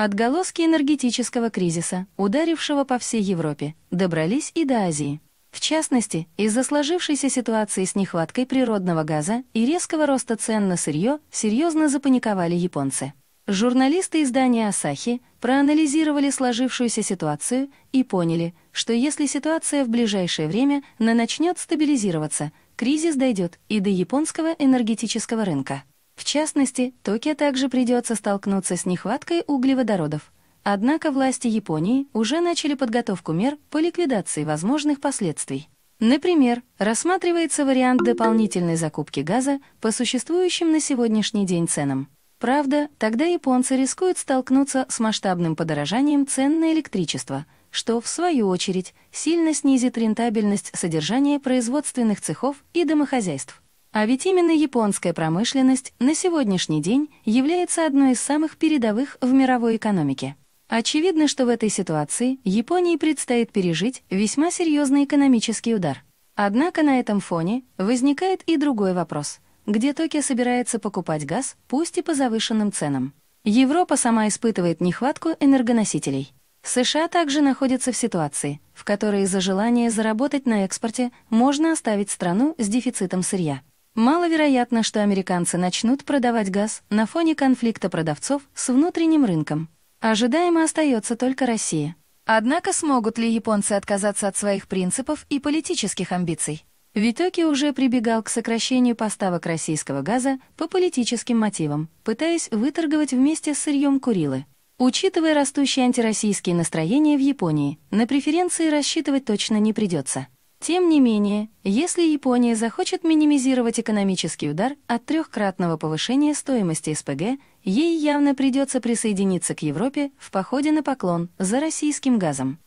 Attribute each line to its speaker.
Speaker 1: Отголоски энергетического кризиса, ударившего по всей Европе, добрались и до Азии. В частности, из-за сложившейся ситуации с нехваткой природного газа и резкого роста цен на сырье серьезно запаниковали японцы. Журналисты издания «Асахи» проанализировали сложившуюся ситуацию и поняли, что если ситуация в ближайшее время начнет стабилизироваться, кризис дойдет и до японского энергетического рынка. В частности, Токио также придется столкнуться с нехваткой углеводородов. Однако власти Японии уже начали подготовку мер по ликвидации возможных последствий. Например, рассматривается вариант дополнительной закупки газа по существующим на сегодняшний день ценам. Правда, тогда японцы рискуют столкнуться с масштабным подорожанием цен на электричество, что, в свою очередь, сильно снизит рентабельность содержания производственных цехов и домохозяйств. А ведь именно японская промышленность на сегодняшний день является одной из самых передовых в мировой экономике. Очевидно, что в этой ситуации Японии предстоит пережить весьма серьезный экономический удар. Однако на этом фоне возникает и другой вопрос. Где Токио собирается покупать газ, пусть и по завышенным ценам? Европа сама испытывает нехватку энергоносителей. США также находятся в ситуации, в которой из-за желания заработать на экспорте можно оставить страну с дефицитом сырья. Маловероятно, что американцы начнут продавать газ на фоне конфликта продавцов с внутренним рынком. Ожидаемо остается только Россия. Однако смогут ли японцы отказаться от своих принципов и политических амбиций? Витоки уже прибегал к сокращению поставок российского газа по политическим мотивам, пытаясь выторговать вместе с сырьем Курилы. Учитывая растущие антироссийские настроения в Японии, на преференции рассчитывать точно не придется. Тем не менее, если Япония захочет минимизировать экономический удар от трехкратного повышения стоимости СПГ, ей явно придется присоединиться к Европе в походе на поклон за российским газом.